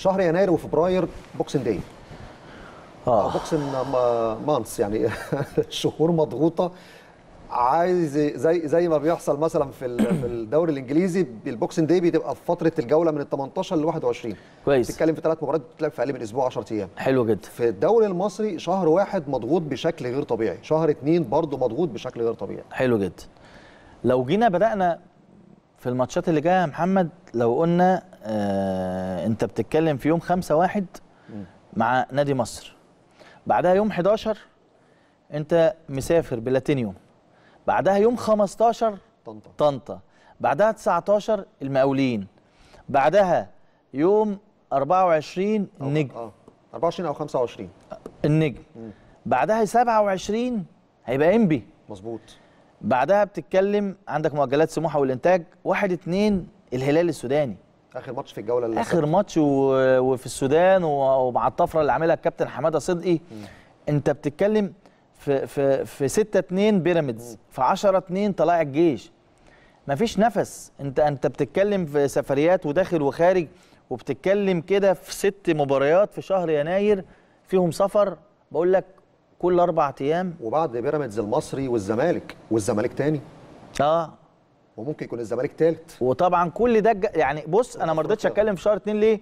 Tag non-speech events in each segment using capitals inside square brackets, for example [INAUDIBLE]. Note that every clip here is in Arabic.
شهر يناير وفبراير بوكسنج داي اه بوكسنج آه، مانس يعني [LAUGHS] شهور مضغوطه عايز زي زي ما بيحصل مثلا في في الدوري الانجليزي البوكسنج داي بتبقى في فتره الجوله من ال 18 ل 21 كويس بتتكلم في ثلاث مباريات بتتلعب في اقل من اسبوع 10 ايام حلو جدا في الدوري المصري شهر واحد مضغوط بشكل غير طبيعي شهر اثنين برضه مضغوط بشكل غير طبيعي حلو جدا لو جينا بدانا في الماتشات اللي جايه يا محمد لو قلنا آه انت بتتكلم في يوم 5 1 مع نادي مصر بعدها يوم 11 انت مسافر بلاتينيوم بعدها يوم 15 طنطا طنطا بعدها 19 المقاولين بعدها يوم 24 آه. النجم اه 24 او 25 النجم بعدها 27 هيبقى انبي مظبوط بعدها بتتكلم عندك مؤجلات سموحه والانتاج 1 2 الهلال السوداني اخر ماتش في الجوله اللي اخر ماتش وفي السودان ومع الطفره اللي عاملها الكابتن حماده صدقي م. انت بتتكلم في في في 6 2 بيراميدز في 10 2 طلائع الجيش مفيش نفس انت انت بتتكلم في سفريات وداخل وخارج وبتتكلم كده في ست مباريات في شهر يناير فيهم سفر بقول لك كل اربع ايام وبعد بيراميدز المصري والزمالك والزمالك تاني اه وممكن يكون الزمالك ثالث وطبعا كل ده يعني بص انا ما رضيتش اتكلم في شهر اثنين ليه؟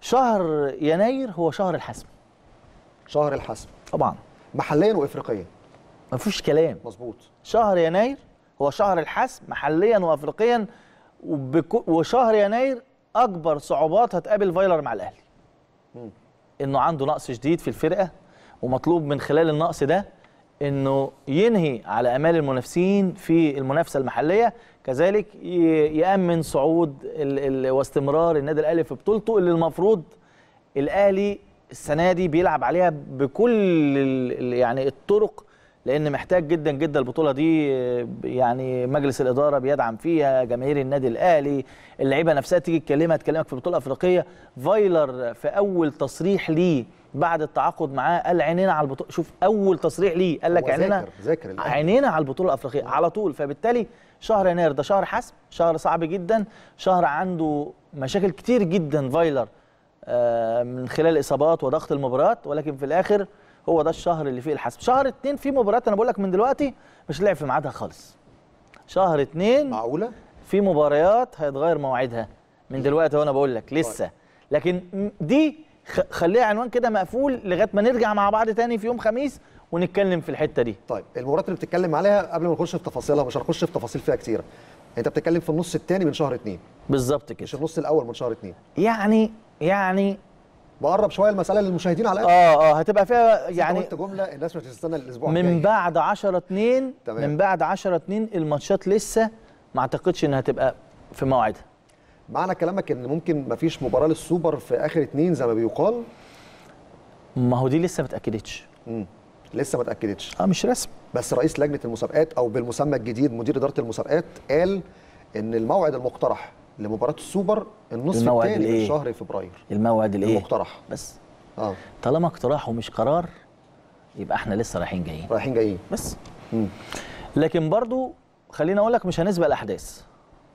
شهر يناير هو شهر الحسم شهر الحسم طبعا محليا وافريقيا ما فيش كلام مظبوط شهر يناير هو شهر الحسم محليا وافريقيا وشهر يناير اكبر صعوبات هتقابل فايلر مع الاهلي انه عنده نقص شديد في الفرقه ومطلوب من خلال النقص ده انه ينهي على امال المنافسين في المنافسه المحليه كذلك يامن صعود الـ الـ واستمرار النادي الاهلي في بطولته اللي المفروض الاهلي السنه دي بيلعب عليها بكل يعني الطرق لان محتاج جدا جدا البطوله دي يعني مجلس الاداره بيدعم فيها جماهير النادي الاهلي اللعيبه نفسها تيجي تكلمها تكلمك في بطوله افريقيه فايلر في اول تصريح ليه بعد التعاقد معاه قال عينينا على البطوله شوف اول تصريح ليه قال لك عينينا ذاكر عينينا على البطوله الافريقيه نعم. على طول فبالتالي شهر يناير ده شهر حسم شهر صعب جدا شهر عنده مشاكل كتير جدا فايلر آه من خلال اصابات وضغط المباريات ولكن في الاخر هو ده الشهر اللي فيه الحسم شهر اتنين في مباريات انا بقول لك من دلوقتي مش لعب في ميعادها خالص شهر اتنين معقوله في مباريات هيتغير موعدها من دلوقتي وانا بقول لك لسه طيب. لكن دي خليها عنوان كده مقفول لغايه ما نرجع مع بعض تاني في يوم خميس ونتكلم في الحته دي طيب المباريات اللي بتتكلم عليها قبل ما نخش في تفاصيلها مش هنخش في تفاصيل فيها كتير انت بتتكلم في النص الثاني من شهر اثنين بالظبط كده مش النص الاول من شهر اثنين يعني يعني بقرب شويه المساله للمشاهدين على اه اه هتبقى فيها يعني قلت جمله الناس مش هتستنى الاسبوع من جاي. بعد 10 2 من بعد 10 2 الماتشات لسه ما اعتقدش انها هتبقى في موعدها معنى كلامك ان ممكن ما فيش مباراه للسوبر في اخر اثنين زي ما بيقال ما هو دي لسه ما اتاكدتش لسه ما اتاكدتش اه مش رسم بس رئيس لجنه المسابقات او بالمسمى الجديد مدير اداره المسابقات قال ان الموعد المقترح لمباراه السوبر النصف الثاني من شهر فبراير الموعد الايه المقترح بس اه طالما اقتراح ومش قرار يبقى احنا لسه رايحين جايين رايحين جايين بس مم. لكن برضو خليني اقول لك مش هنسبق الاحداث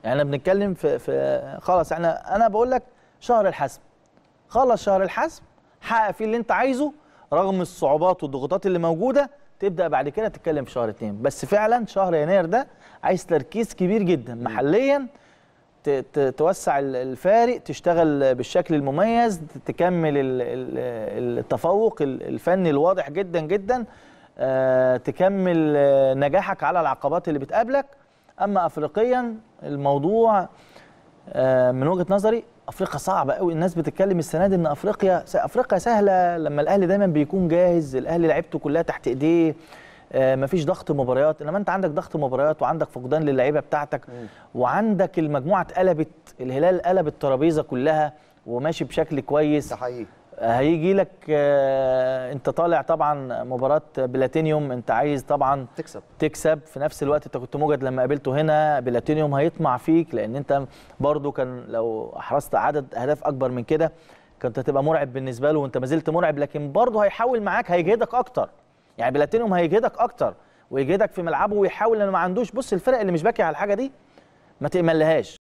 يعني احنا بنتكلم في في خلاص احنا انا بقول لك شهر الحسم خلص شهر الحسم حقق فيه اللي انت عايزه رغم الصعوبات والضغوطات اللي موجوده تبدا بعد كده تتكلم في شهر اتنين بس فعلا شهر يناير ده عايز تركيز كبير جدا محليا توسع الفارق تشتغل بالشكل المميز تكمل التفوق الفني الواضح جدا جدا آه، تكمل نجاحك على العقبات اللي بتقابلك اما افريقيا الموضوع آه، من وجهه نظري افريقيا صعبه قوي الناس بتتكلم السنه دي ان افريقيا افريقيا سهله لما الاهلي دايما بيكون جاهز الاهلي لعيبته كلها تحت ايديه آه، مفيش ضغط مباريات انما انت عندك ضغط مباريات وعندك فقدان للعيبه بتاعتك وعندك المجموعه اتقلبت الهلال قلب الترابيزه كلها وماشي بشكل كويس ده حقيقي هيجي لك آه، انت طالع طبعا مباراه بلاتينيوم انت عايز طبعا تكسب تكسب في نفس الوقت انت كنت موجد لما قابلته هنا بلاتينيوم هيطمع فيك لان انت برضو كان لو احرزت عدد اهداف اكبر من كده كنت هتبقى مرعب بالنسبه له وانت ما زلت مرعب لكن برضه هيحاول معاك هيجهدك اكتر يعني بلاتينيوم هيجهدك اكتر ويجهدك في ملعبه ويحاول لانه ما عندوش بص الفرق اللي مش باكي على الحاجه دي ما تقملهاش